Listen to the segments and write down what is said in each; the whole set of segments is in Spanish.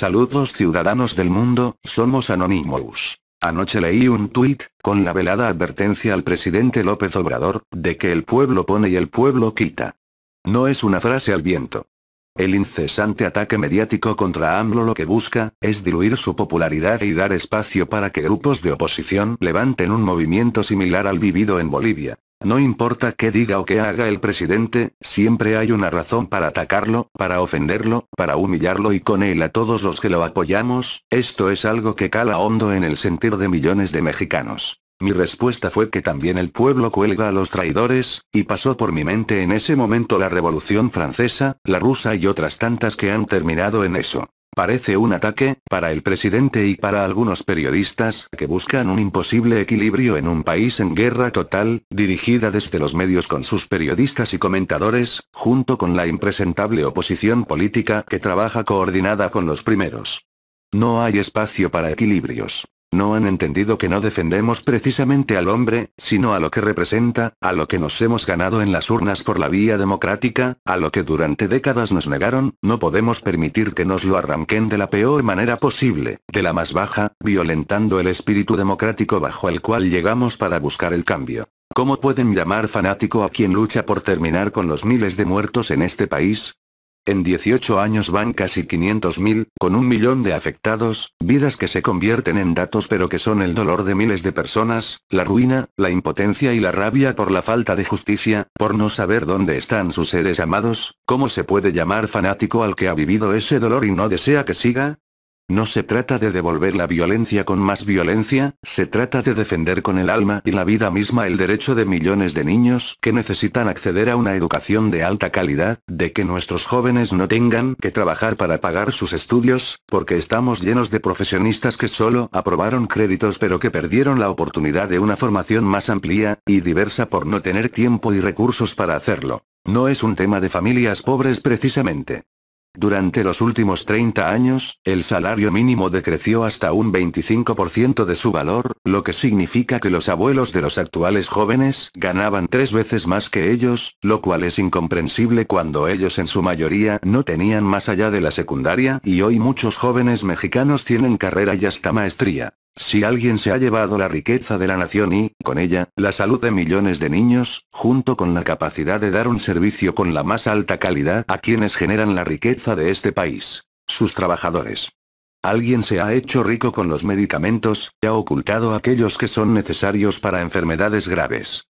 Saludos ciudadanos del mundo, somos Anonymous. Anoche leí un tuit, con la velada advertencia al presidente López Obrador, de que el pueblo pone y el pueblo quita. No es una frase al viento. El incesante ataque mediático contra AMLO lo que busca, es diluir su popularidad y dar espacio para que grupos de oposición levanten un movimiento similar al vivido en Bolivia. No importa qué diga o qué haga el presidente, siempre hay una razón para atacarlo, para ofenderlo, para humillarlo y con él a todos los que lo apoyamos, esto es algo que cala hondo en el sentir de millones de mexicanos. Mi respuesta fue que también el pueblo cuelga a los traidores, y pasó por mi mente en ese momento la Revolución Francesa, la rusa y otras tantas que han terminado en eso. Parece un ataque, para el presidente y para algunos periodistas que buscan un imposible equilibrio en un país en guerra total, dirigida desde los medios con sus periodistas y comentadores, junto con la impresentable oposición política que trabaja coordinada con los primeros. No hay espacio para equilibrios. No han entendido que no defendemos precisamente al hombre, sino a lo que representa, a lo que nos hemos ganado en las urnas por la vía democrática, a lo que durante décadas nos negaron, no podemos permitir que nos lo arranquen de la peor manera posible, de la más baja, violentando el espíritu democrático bajo el cual llegamos para buscar el cambio. ¿Cómo pueden llamar fanático a quien lucha por terminar con los miles de muertos en este país? En 18 años van casi 500.000, con un millón de afectados, vidas que se convierten en datos pero que son el dolor de miles de personas, la ruina, la impotencia y la rabia por la falta de justicia, por no saber dónde están sus seres amados, ¿cómo se puede llamar fanático al que ha vivido ese dolor y no desea que siga? No se trata de devolver la violencia con más violencia, se trata de defender con el alma y la vida misma el derecho de millones de niños que necesitan acceder a una educación de alta calidad, de que nuestros jóvenes no tengan que trabajar para pagar sus estudios, porque estamos llenos de profesionistas que solo aprobaron créditos pero que perdieron la oportunidad de una formación más amplia y diversa por no tener tiempo y recursos para hacerlo. No es un tema de familias pobres precisamente. Durante los últimos 30 años, el salario mínimo decreció hasta un 25% de su valor, lo que significa que los abuelos de los actuales jóvenes ganaban tres veces más que ellos, lo cual es incomprensible cuando ellos en su mayoría no tenían más allá de la secundaria y hoy muchos jóvenes mexicanos tienen carrera y hasta maestría. Si alguien se ha llevado la riqueza de la nación y, con ella, la salud de millones de niños, junto con la capacidad de dar un servicio con la más alta calidad a quienes generan la riqueza de este país. Sus trabajadores. Alguien se ha hecho rico con los medicamentos, y ha ocultado aquellos que son necesarios para enfermedades graves.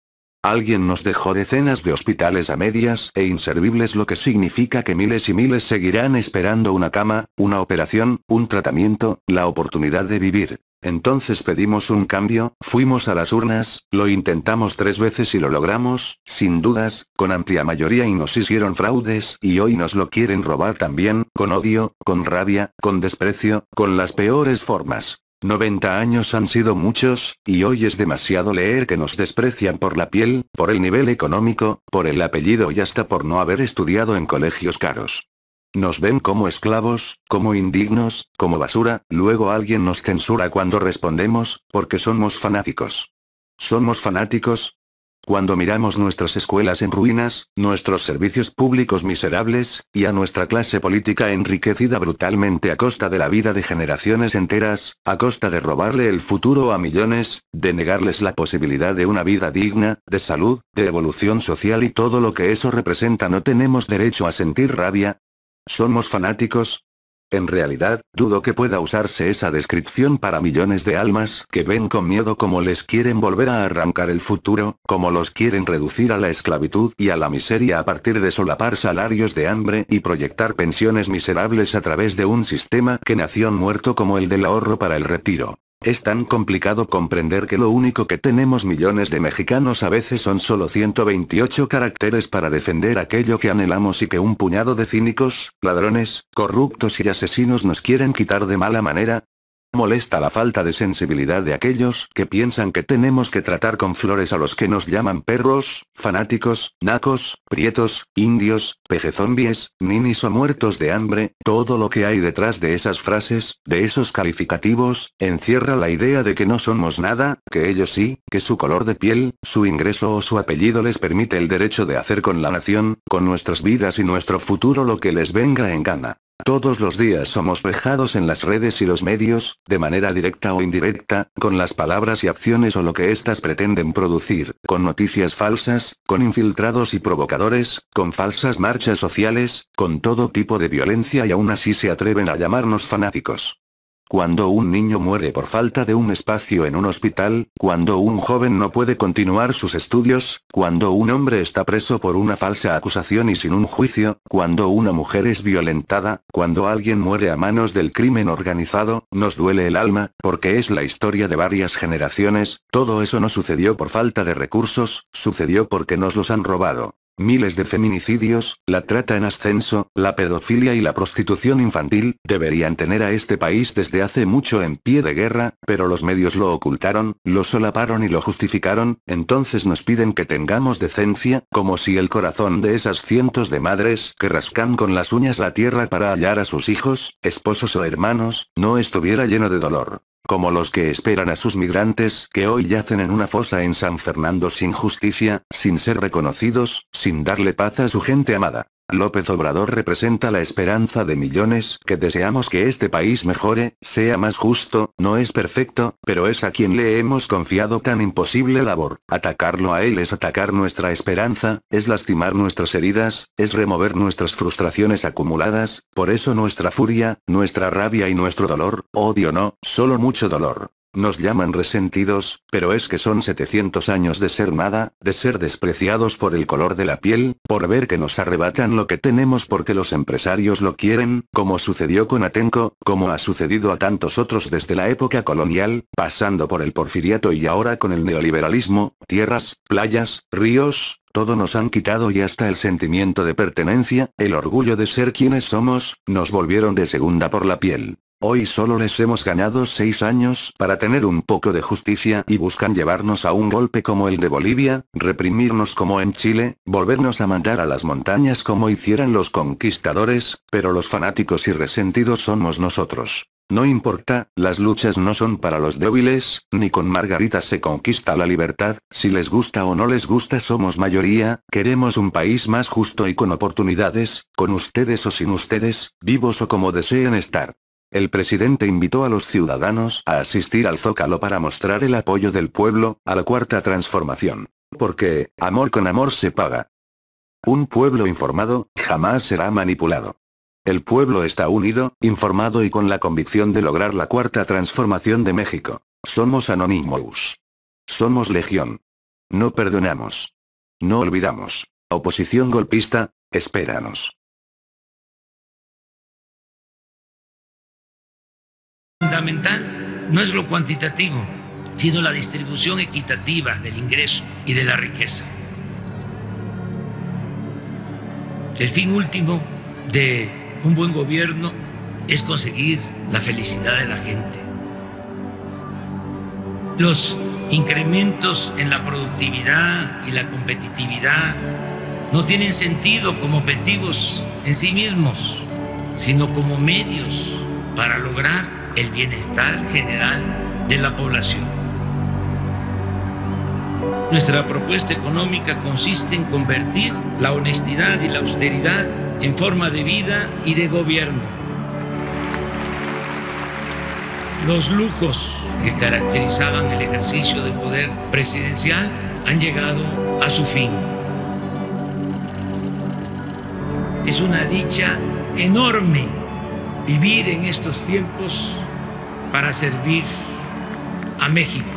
Alguien nos dejó decenas de hospitales a medias e inservibles lo que significa que miles y miles seguirán esperando una cama, una operación, un tratamiento, la oportunidad de vivir. Entonces pedimos un cambio, fuimos a las urnas, lo intentamos tres veces y lo logramos, sin dudas, con amplia mayoría y nos hicieron fraudes y hoy nos lo quieren robar también, con odio, con rabia, con desprecio, con las peores formas. 90 años han sido muchos, y hoy es demasiado leer que nos desprecian por la piel, por el nivel económico, por el apellido y hasta por no haber estudiado en colegios caros. Nos ven como esclavos, como indignos, como basura, luego alguien nos censura cuando respondemos, porque somos fanáticos. ¿Somos fanáticos? Cuando miramos nuestras escuelas en ruinas, nuestros servicios públicos miserables, y a nuestra clase política enriquecida brutalmente a costa de la vida de generaciones enteras, a costa de robarle el futuro a millones, de negarles la posibilidad de una vida digna, de salud, de evolución social y todo lo que eso representa, no tenemos derecho a sentir rabia, ¿Somos fanáticos? En realidad, dudo que pueda usarse esa descripción para millones de almas que ven con miedo cómo les quieren volver a arrancar el futuro, cómo los quieren reducir a la esclavitud y a la miseria a partir de solapar salarios de hambre y proyectar pensiones miserables a través de un sistema que nació muerto como el del ahorro para el retiro. Es tan complicado comprender que lo único que tenemos millones de mexicanos a veces son solo 128 caracteres para defender aquello que anhelamos y que un puñado de cínicos, ladrones, corruptos y asesinos nos quieren quitar de mala manera, Molesta la falta de sensibilidad de aquellos que piensan que tenemos que tratar con flores a los que nos llaman perros, fanáticos, nacos, prietos, indios, pejezombies, ninis o muertos de hambre, todo lo que hay detrás de esas frases, de esos calificativos, encierra la idea de que no somos nada, que ellos sí, que su color de piel, su ingreso o su apellido les permite el derecho de hacer con la nación, con nuestras vidas y nuestro futuro lo que les venga en gana. Todos los días somos vejados en las redes y los medios, de manera directa o indirecta, con las palabras y acciones o lo que éstas pretenden producir, con noticias falsas, con infiltrados y provocadores, con falsas marchas sociales, con todo tipo de violencia y aún así se atreven a llamarnos fanáticos. Cuando un niño muere por falta de un espacio en un hospital, cuando un joven no puede continuar sus estudios, cuando un hombre está preso por una falsa acusación y sin un juicio, cuando una mujer es violentada, cuando alguien muere a manos del crimen organizado, nos duele el alma, porque es la historia de varias generaciones, todo eso no sucedió por falta de recursos, sucedió porque nos los han robado. Miles de feminicidios, la trata en ascenso, la pedofilia y la prostitución infantil, deberían tener a este país desde hace mucho en pie de guerra, pero los medios lo ocultaron, lo solaparon y lo justificaron, entonces nos piden que tengamos decencia, como si el corazón de esas cientos de madres que rascan con las uñas la tierra para hallar a sus hijos, esposos o hermanos, no estuviera lleno de dolor como los que esperan a sus migrantes que hoy yacen en una fosa en San Fernando sin justicia, sin ser reconocidos, sin darle paz a su gente amada. López Obrador representa la esperanza de millones que deseamos que este país mejore, sea más justo, no es perfecto, pero es a quien le hemos confiado tan imposible labor. Atacarlo a él es atacar nuestra esperanza, es lastimar nuestras heridas, es remover nuestras frustraciones acumuladas, por eso nuestra furia, nuestra rabia y nuestro dolor, odio no, solo mucho dolor. Nos llaman resentidos, pero es que son 700 años de ser nada, de ser despreciados por el color de la piel, por ver que nos arrebatan lo que tenemos porque los empresarios lo quieren, como sucedió con Atenco, como ha sucedido a tantos otros desde la época colonial, pasando por el porfiriato y ahora con el neoliberalismo, tierras, playas, ríos, todo nos han quitado y hasta el sentimiento de pertenencia, el orgullo de ser quienes somos, nos volvieron de segunda por la piel. Hoy solo les hemos ganado seis años para tener un poco de justicia y buscan llevarnos a un golpe como el de Bolivia, reprimirnos como en Chile, volvernos a mandar a las montañas como hicieran los conquistadores, pero los fanáticos y resentidos somos nosotros. No importa, las luchas no son para los débiles, ni con Margarita se conquista la libertad, si les gusta o no les gusta somos mayoría, queremos un país más justo y con oportunidades, con ustedes o sin ustedes, vivos o como deseen estar. El presidente invitó a los ciudadanos a asistir al Zócalo para mostrar el apoyo del pueblo, a la cuarta transformación. Porque, amor con amor se paga. Un pueblo informado, jamás será manipulado. El pueblo está unido, informado y con la convicción de lograr la cuarta transformación de México. Somos Anonymous. Somos Legión. No perdonamos. No olvidamos. Oposición golpista, espéranos. fundamental no es lo cuantitativo, sino la distribución equitativa del ingreso y de la riqueza. El fin último de un buen gobierno es conseguir la felicidad de la gente. Los incrementos en la productividad y la competitividad no tienen sentido como objetivos en sí mismos, sino como medios para lograr el bienestar general de la población. Nuestra propuesta económica consiste en convertir la honestidad y la austeridad en forma de vida y de gobierno. Los lujos que caracterizaban el ejercicio del poder presidencial han llegado a su fin. Es una dicha enorme vivir en estos tiempos para servir a México.